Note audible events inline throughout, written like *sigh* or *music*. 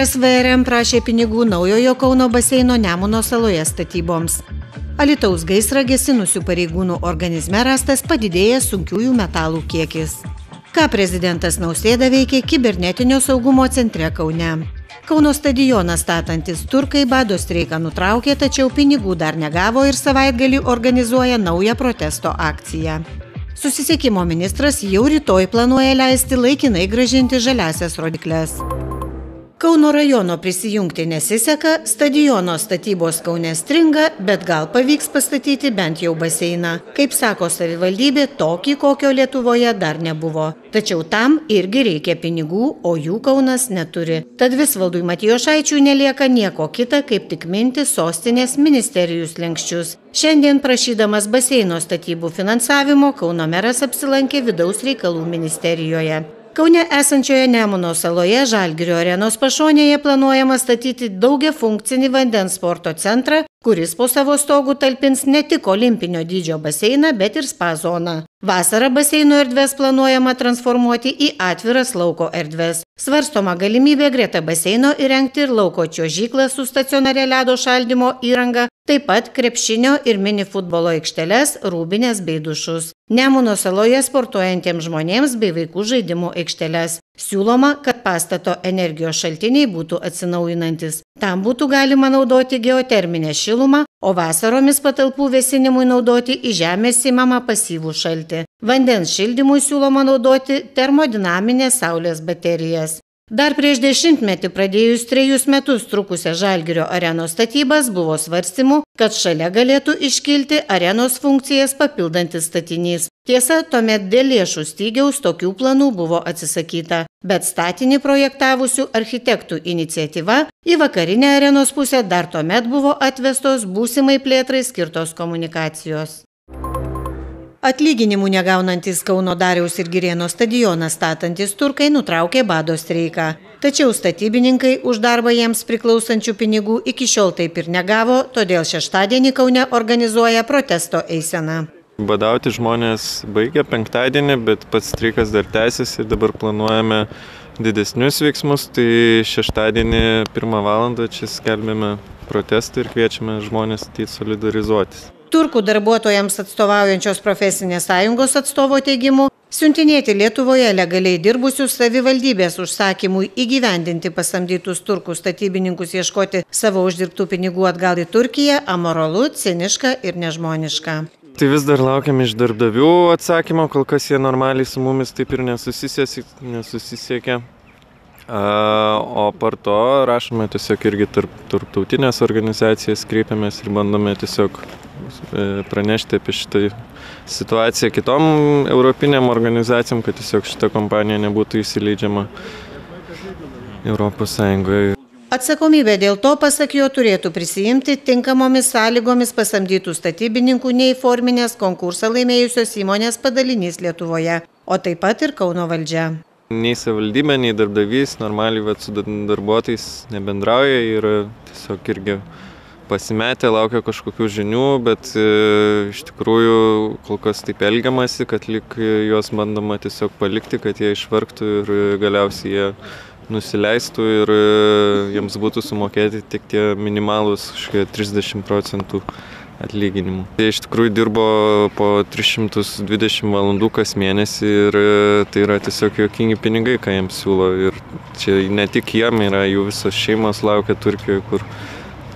meras VRM prašė pinigų naujojo Kauno baseino Nemuno saloje statyboms. Alitaus gaisra gesinusių pareigūnų organizme rastas padidėjęs sunkiųjų metalų kiekis. Ką prezidentas Nausėda veikė kibernetinio saugumo centre Kaune. Kauno stadioną statantis turkai bado streiką nutraukė, tačiau pinigų dar negavo ir savaitgalį organizuoja naują protesto akciją. Susisiekimo ministras jau rytoj planuoja leisti laikinai gražinti žaliasias rodiklės. Kauno rajono prisijungti nesiseka, stadiono statybos Kaune stringa, bet gal pavyks pastatyti bent jau baseiną. Kaip sako savivaldybė, tokį kokio Lietuvoje dar nebuvo. Tačiau tam irgi reikia pinigų, o jų Kaunas neturi. Tad visvaldui Matijošaičiui nelieka nieko kita, kaip tik minti sostinės ministerijų slengščius. Šiandien prašydamas baseino statybų finansavimo Kauno meras apsilankė vidaus reikalų ministerijoje. Kaune esančioje Nemuno saloje Žalgirio arenos pašonėje planuojama statyti daugia funkcinį vandens sporto centrą, kuris po savo stogu talpins ne tik olimpinio dydžio baseiną, bet ir spa zoną. Vasarą baseino erdvės planuojama transformuoti į atviras lauko erdvės. Svarstoma galimybė greta baseino įrengti ir lauko čiožyklą su stacionaria ledo šaldymo įranga, taip pat krepšinio ir mini futbolo aikšteles, rūbinės bei dušus. Nemuno saloje sportuojantiems žmonėms bei vaikų žaidimų aikšteles. Siūloma, kad pastato energijos šaltiniai būtų atsinaujinantis. Tam būtų galima naudoti geoterminę šilumą, o vasaromis patalpų vėsinimui naudoti į žemę simamą pasyvų šaltį. Vandens šildymui siūloma naudoti termodinaminės saulės baterijas. Dar prieš dešimtmetį pradėjus trejus metus trukusią Žalgirio arenos statybas buvo svarstymų, kad šalia galėtų iškilti arenos funkcijas papildantis statinys tiesa tuomet dėl lėšų stygiaus tokių planų buvo atsisakyta bet statinį projektavusių architektų iniciatyva į vakarinę arenos pusę dar tuomet buvo atvestos būsimai plėtrai skirtos komunikacijos Atlyginimų negaunantis Kauno Dariaus ir Girėno stadioną statantis turkai nutraukė bado streiką. Tačiau statybininkai už darbą jiems priklausančių pinigų iki šiol taip ir negavo, todėl šeštadienį Kaune organizuoja protesto eiseną badauti žmonės baigė penktadienį, bet pats streikas dar tęsiasi ir dabar planuojame didesnius veiksmus, tai šeštadienį pirmą valandą čia skelbėme protestą ir kviečiame žmonės ateit solidarizuotis. Turkų darbuotojams atstovaujančios profesinės sąjungos atstovo teigimu, siuntinėti Lietuvoje legaliai dirbusius savivaldybės užsakymui įgyvendinti pasamdytus turkų statybininkus ieškoti savo uždirbtų pinigų atgal į Turkiją amoralu, ciniška ir nežmoniška tai vis dar laukiam iš darbdavių atsakymo, kol kas jie normaliai su mumis taip ir nesusisiekia. O par to rašome tiesiog irgi tarp, tarptautinės organizacijas, kreipiamės ir bandome tiesiog e, pranešti apie šitą situaciją kitom europinėm organizacijom, kad tiesiog šita kompanija nebūtų įsileidžiama Europos Sąjungoje. Atsakomybę dėl to, pasak jo, turėtų prisijimti tinkamomis sąlygomis pasamdytų statybininkų neįforminės konkursą laimėjusios įmonės padalinys Lietuvoje, o taip pat ir Kauno valdžia. Nei savivaldybė, nei darbdavys normaliai vat, su darbuotojais nebendrauja ir tiesiog irgi pasimetę, laukia kažkokių žinių, bet e, iš tikrųjų kol kas taip elgiamasi, kad lik juos bandoma tiesiog palikti, kad jie išvargtų ir galiausiai jie nusileistų ir e, jiems būtų sumokėti tik tie minimalūs 30 procentų atlyginimų. Jie iš tikrųjų dirbo po 320 valandų kas mėnesį ir e, tai yra tiesiog jokingi pinigai, ką jiems siūlo. Ir čia ne tik jiem yra, jų visos šeimos laukia Turkijoje, kur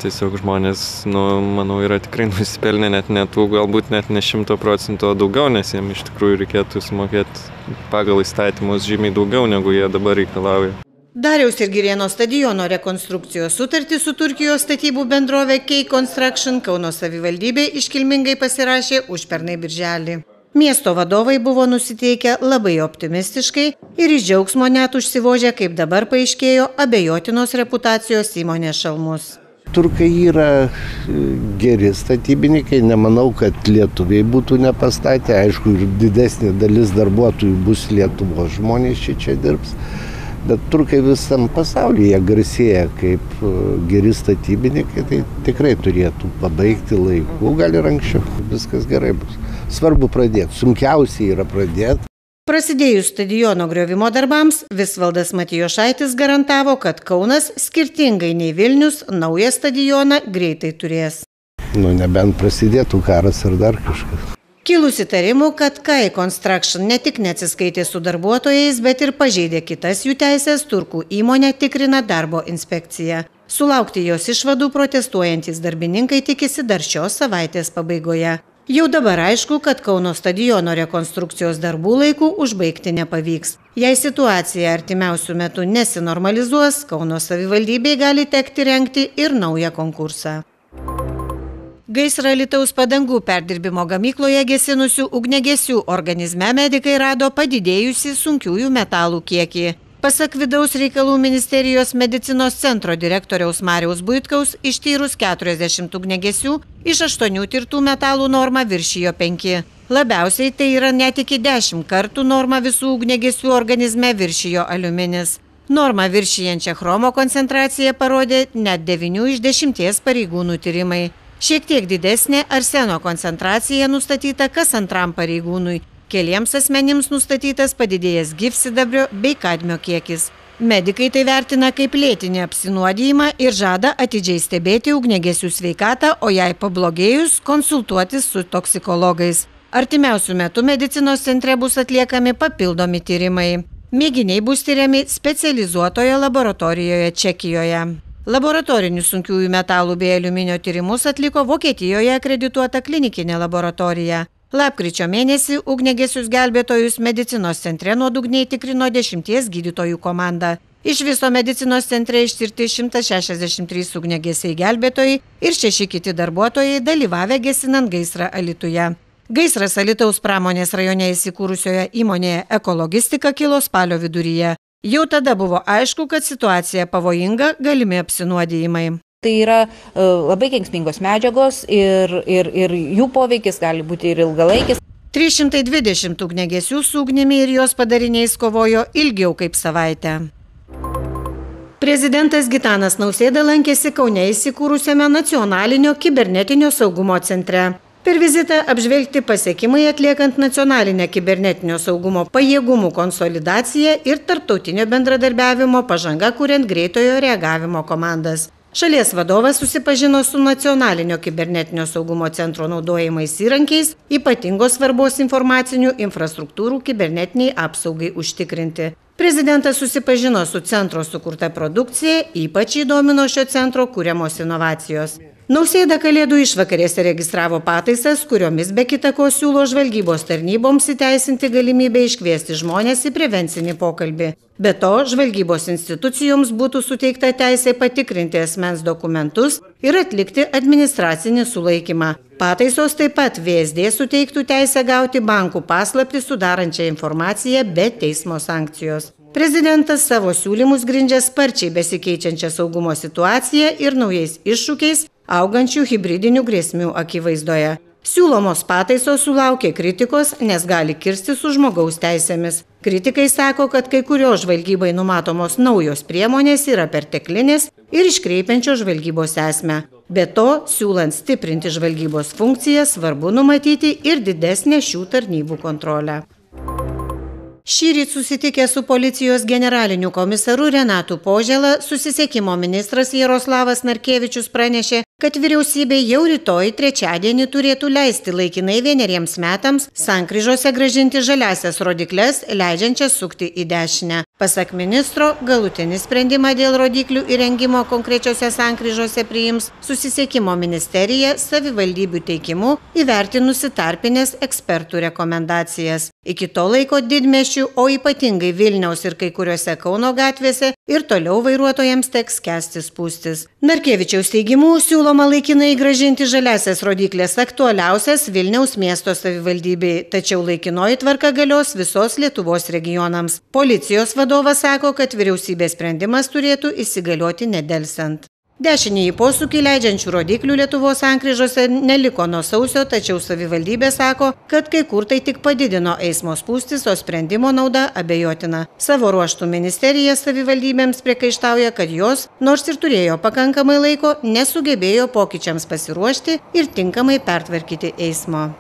tiesiog žmonės, nu, manau, yra tikrai *laughs* nusipelnę net netų, galbūt net ne šimto procento daugiau, nes jiem iš tikrųjų reikėtų sumokėti pagal įstatymus žymiai daugiau, negu jie dabar reikalauja. Dariaus ir Girėno stadiono rekonstrukcijos sutartį su Turkijos statybų bendrovė Key Construction Kauno savivaldybė iškilmingai pasirašė už pernai birželį. Miesto vadovai buvo nusiteikę labai optimistiškai ir iš džiaugsmo net užsivožė, kaip dabar paaiškėjo, abejotinos reputacijos įmonės šalmus. Turkai yra e, geri statybininkai, nemanau, kad lietuviai būtų nepastatę, aišku, ir didesnė dalis darbuotojų bus Lietuvos žmonės čia čia dirbs bet turkai visam pasaulyje garsėja kaip e, geri statybininkai, tai tikrai turėtų pabaigti laiku, gal ir anksčiau. Viskas gerai bus. Svarbu pradėti. Sunkiausia yra pradėti. Prasidėjus stadiono griovimo darbams, Visvaldas Matijošaitis garantavo, kad Kaunas, skirtingai nei Vilnius, naują stadioną greitai turės. Nu, nebent prasidėtų karas ar dar kažkas. Kilus įtarimų, kad Kai Construction ne tik neatsiskaitė su darbuotojais, bet ir pažeidė kitas jų teisės, turkų įmonė tikrina darbo inspekcija. Sulaukti jos išvadų protestuojantis darbininkai tikisi dar šios savaitės pabaigoje. Jau dabar aišku, kad Kauno stadiono rekonstrukcijos darbų laikų užbaigti nepavyks. Jei situacija artimiausių metų nesinormalizuos, Kauno savivaldybei gali tekti renkti ir naują konkursą. Gaisrą Lietuvos padangų perdirbimo gamykloje gesinusių ugnegesių organizme medikai rado padidėjusi sunkiųjų metalų kiekį. Pasak vidaus reikalų ministerijos medicinos centro direktoriaus Mariaus Buitkaus, ištyrus 40 ugnegesių, iš 8 tirtų metalų norma viršijo 5. Labiausiai tai yra net iki 10 kartų norma visų ugnegesių organizme viršijo aliuminis. Normą viršijančią chromo koncentraciją parodė net 9 iš 10 pareigūnų tyrimai. Šiek tiek didesnė arseno koncentracija nustatyta kas antram pareigūnui. Keliems asmenims nustatytas padidėjęs gyvsidabrio bei kadmio kiekis. Medikai tai vertina kaip lėtinį apsinuodijimą ir žada atidžiai stebėti ugnegesių sveikatą, o jai pablogėjus konsultuotis su toksikologais. Artimiausių metų medicinos centre bus atliekami papildomi tyrimai. Mėginiai bus tyriami specializuotoje laboratorijoje Čekijoje laboratorinius sunkiųjų metalų bei aliuminio tyrimus atliko Vokietijoje akredituota klinikinė laboratorija. Lapkričio mėnesį ugnegesius gelbėtojus medicinos centre nuodugniai tikrino dešimties gydytojų komanda. Iš viso medicinos centre ištirti 163 ugnegesiai gelbėtojai ir šeši kiti darbuotojai dalyvavę gesinant gaisrą Alituje. Gaisras Alitaus pramonės rajone įsikūrusioje įmonėje ekologistika kilo spalio viduryje. Jau tada buvo aišku, kad situacija pavojinga galimi apsinuodijimai. Tai yra e, labai kenksmingos medžiagos ir, ir, ir jų poveikis gali būti ir ilgalaikis. 320 ugnegesių su ugnimi ir jos padariniais kovojo ilgiau kaip savaitę. Prezidentas Gitanas Nausėda lankėsi Kaune įsikūrusiame nacionalinio kibernetinio saugumo centre per vizitą apžvelgti pasiekimai atliekant nacionalinę kibernetinio saugumo pajėgumų konsolidaciją ir tarptautinio bendradarbiavimo pažanga kuriant greitojo reagavimo komandas šalies vadovas susipažino su nacionalinio kibernetinio saugumo centro naudojamais įrankiais ypatingos svarbos informacinių infrastruktūrų kibernetinei apsaugai užtikrinti prezidentas susipažino su centro sukurta produkcija ypač jį domino šio centro kuriamos inovacijos Nausėda Kalėdų išvakarėse registravo pataisas, kuriomis be kitako siūlo žvalgybos tarnyboms įteisinti galimybę iškviesti žmonės į prevencinį pokalbį. Be to, žvalgybos institucijoms būtų suteikta teisė patikrinti asmens dokumentus ir atlikti administracinį sulaikymą. Pataisos taip pat VSD suteiktų teisę gauti bankų paslapti sudarančią informaciją be teismo sankcijos. Prezidentas savo siūlymus grindžia sparčiai besikeičiančią saugumo situaciją ir naujais iššūkiais augančių hybridinių grėsmių akivaizdoje. Siūlomos pataisos sulaukė kritikos, nes gali kirsti su žmogaus teisėmis. Kritikai sako, kad kai kurios žvalgybai numatomos naujos priemonės yra perteklinės ir iškreipiančios žvalgybos esmę. Be to, siūlant stiprinti žvalgybos funkciją, svarbu numatyti ir didesnę šių tarnybų kontrolę. Šįryt susitikęs su policijos generaliniu komisaru Renatu Požela, susisiekimo ministras Jaroslavas Narkevičius pranešė, kad vyriausybė jau rytoj trečiadienį turėtų leisti laikinai vieneriems metams sankryžose gražinti žaliasias rodiklias, leidžiančias sukti į dešinę. Pasak ministro, galutinį sprendimą dėl rodiklių įrengimo konkrečiose sankryžose priims susisiekimo ministerija savivaldybių teikimu įvertinusi tarpinės ekspertų rekomendacijas. Iki to laiko didmešių, o ypatingai Vilniaus ir kai kuriuose Kauno gatvėse ir toliau vairuotojams teks kesti spūstis. Narkevičiaus teigimu siūloma laikinai gražinti žaliasias rodiklės aktualiausias Vilniaus miesto savivaldybei, tačiau laikinoji tvarka galios visos Lietuvos regionams. Policijos vadovas vadovas sako, kad vyriausybės sprendimas turėtų įsigalioti nedelsiant. Dešinįjį posūkį leidžiančių rodiklių Lietuvos sankryžose neliko nuo sausio, tačiau savivaldybė sako, kad kai kur tai tik padidino eismo spūstis, o sprendimo nauda abejotina. Savo ruoštų ministerija savivaldybėms priekaištauja, kad jos, nors ir turėjo pakankamai laiko, nesugebėjo pokyčiams pasiruošti ir tinkamai pertvarkyti eismo.